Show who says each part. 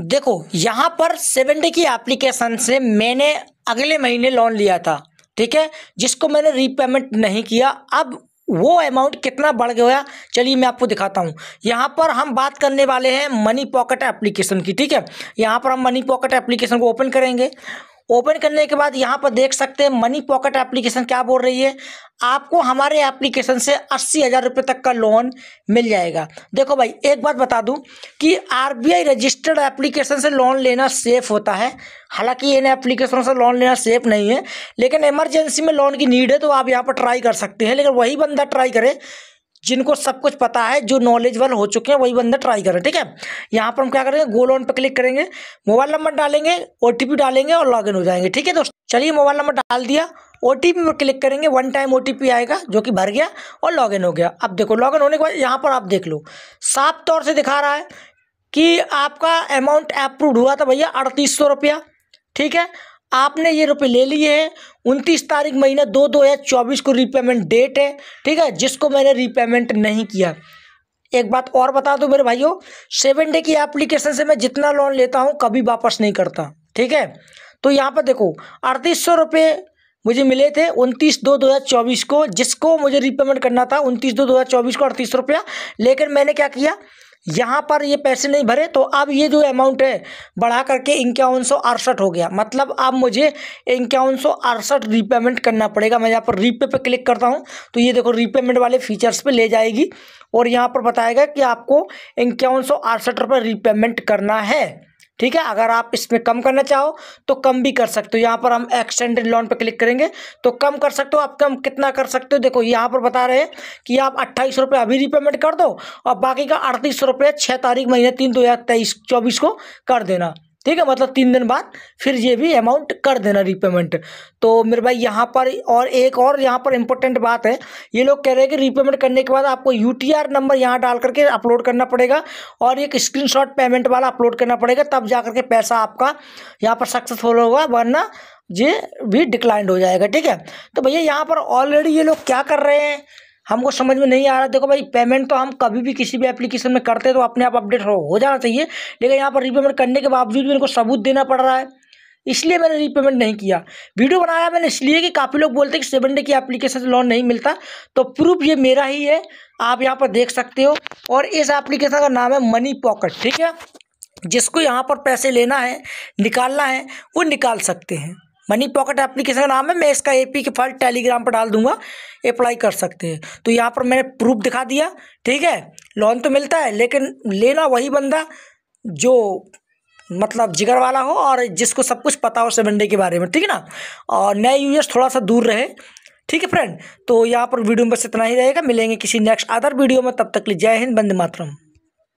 Speaker 1: देखो यहाँ पर सेवन डे की एप्लीकेशन से मैंने अगले महीने लोन लिया था ठीक है जिसको मैंने रीपेमेंट नहीं किया अब वो अमाउंट कितना बढ़ गया चलिए मैं आपको दिखाता हूँ यहाँ पर हम बात करने वाले हैं मनी पॉकेट एप्लीकेशन की ठीक है यहाँ पर हम मनी पॉकेट एप्लीकेशन को ओपन करेंगे ओपन करने के बाद यहाँ पर देख सकते हैं मनी पॉकेट एप्लीकेशन क्या बोल रही है आपको हमारे एप्लीकेशन से अस्सी हज़ार रुपये तक का लोन मिल जाएगा देखो भाई एक बात बता दूं कि आरबीआई रजिस्टर्ड एप्लीकेशन से लोन लेना सेफ़ होता है हालांकि इन एप्लीकेशनों से लोन लेना सेफ़ नहीं है लेकिन इमरजेंसी में लोन की नीड है तो आप यहाँ पर ट्राई कर सकते हैं लेकिन वही बंदा ट्राई करे जिनको सब कुछ पता है जो नॉलेजबल हो चुके हैं वही बंदा ट्राई करें ठीक है यहाँ पर हम क्या करेंगे गोल ऑन पर क्लिक करेंगे मोबाइल नंबर डालेंगे ओ डालेंगे और लॉग हो जाएंगे ठीक है दोस्तों चलिए मोबाइल नंबर डाल दिया ओ पर क्लिक करेंगे वन टाइम ओ आएगा जो कि भर गया और इन हो गया अब देखो इन होने के बाद यहाँ पर आप देख लो साफ तौर से दिखा रहा है कि आपका अमाउंट अप्रूव हुआ था भैया अड़तीस सौ रुपया ठीक है आपने ये रुपए ले लिए हैं उनतीस तारीख महीना दो दो हज़ार चौबीस को रीपेमेंट डेट है ठीक है जिसको मैंने रीपेमेंट नहीं किया एक बात और बता दो मेरे भाइयों सेवन डे की एप्लीकेशन से मैं जितना लोन लेता हूँ कभी वापस नहीं करता ठीक है तो यहाँ पर देखो अड़तीस सौ रुपये मुझे मिले थे उनतीस दो दो हज़ार चौबीस को जिसको मुझे रीपेमेंट करना था उनतीस दो दो हज़ार चौबीस को अड़तीस रुपया लेकिन मैंने क्या किया यहाँ पर ये पैसे नहीं भरे तो अब ये जो अमाउंट है बढ़ा करके इक्यावन सौ अड़सठ हो गया मतलब अब मुझे इक्यावन सौ अड़सठ रीपेमेंट करना पड़ेगा मैं यहाँ पर रीपे पे क्लिक करता हूँ तो ये देखो रीपेमेंट वाले फीचर्स पे ले जाएगी और यहाँ पर बताएगा कि आपको इक्यावन सौ अड़सठ रुपये रीपेमेंट करना है ठीक है अगर आप इसमें कम करना चाहो तो कम भी कर सकते हो यहाँ पर हम एक्सटेंडेड लोन पर क्लिक करेंगे तो कम कर सकते हो आप कम कितना कर सकते हो देखो यहाँ पर बता रहे हैं कि आप अट्ठाईस रुपये अभी रिपेमेंट कर दो और बाकी का अड़तीस रुपये छः तारीख महीने तीन दो हज़ार तेईस चौबीस को कर देना ठीक है मतलब तीन दिन बाद फिर ये भी अमाउंट कर देना रीपेमेंट तो मेरे भाई यहाँ पर और एक और यहाँ पर इंपॉर्टेंट बात है ये लोग कह रहे हैं कि रीपेमेंट करने के बाद आपको यू नंबर यहाँ डाल करके अपलोड करना पड़ेगा और एक स्क्रीन पेमेंट वाला अपलोड करना पड़ेगा तब जा करके पैसा आपका यहाँ पर सक्सेसफुल होगा वरना ये भी डिक्लाइंड हो जाएगा ठीक है तो भैया यहाँ पर ऑलरेडी ये लोग क्या कर रहे हैं हमको समझ में नहीं आ रहा देखो भाई पेमेंट तो हम कभी भी किसी भी एप्लीकेशन में करते तो अपने आप अपडेट हो जाना चाहिए लेकिन यहाँ पर रीपेमेंट करने के बावजूद भी इनको सबूत देना पड़ रहा है इसलिए मैंने रीपेमेंट नहीं किया वीडियो बनाया मैंने इसलिए कि काफ़ी लोग बोलते हैं कि सेवन डे की एप्लीकेशन से लोन नहीं मिलता तो प्रूफ ये मेरा ही है आप यहाँ पर देख सकते हो और इस एप्लीकेशन का नाम है मनी पॉकेट ठीक है जिसको यहाँ पर पैसे लेना है निकालना है वो निकाल सकते हैं मनी पॉकेट एप्लीकेशन का नाम है मैं इसका एपी के फाइल टेलीग्राम पर डाल दूंगा अप्लाई कर सकते हैं तो यहाँ पर मैंने प्रूफ दिखा दिया ठीक है लोन तो मिलता है लेकिन लेना वही बंदा जो मतलब जिगर वाला हो और जिसको सब कुछ पता हो सेवन डे के बारे में ठीक है ना और नए यूजर्स थोड़ा सा दूर रहे ठीक है फ्रेंड तो यहाँ पर वीडियो में बस इतना ही रहेगा मिलेंगे किसी नेक्स्ट अदर वीडियो में तब तक लिए जय हिंद बंद मातरम